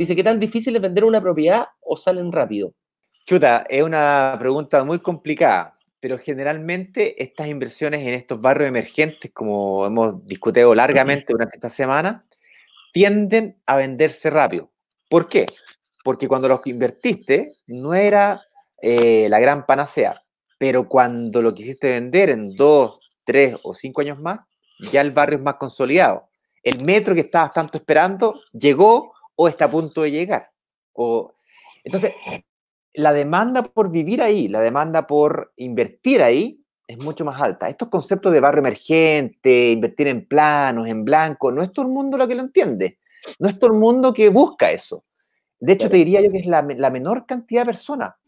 Dice, ¿qué tan difícil es vender una propiedad o salen rápido? Chuta, es una pregunta muy complicada, pero generalmente estas inversiones en estos barrios emergentes, como hemos discutido largamente durante esta semana, tienden a venderse rápido. ¿Por qué? Porque cuando los invertiste no era eh, la gran panacea, pero cuando lo quisiste vender en dos, tres o cinco años más, ya el barrio es más consolidado. El metro que estabas tanto esperando llegó, o está a punto de llegar. O, entonces, la demanda por vivir ahí, la demanda por invertir ahí, es mucho más alta. Estos conceptos de barrio emergente, invertir en planos, en blanco, no es todo el mundo lo que lo entiende. No es todo el mundo que busca eso. De hecho, te diría yo que es la menor cantidad de personas.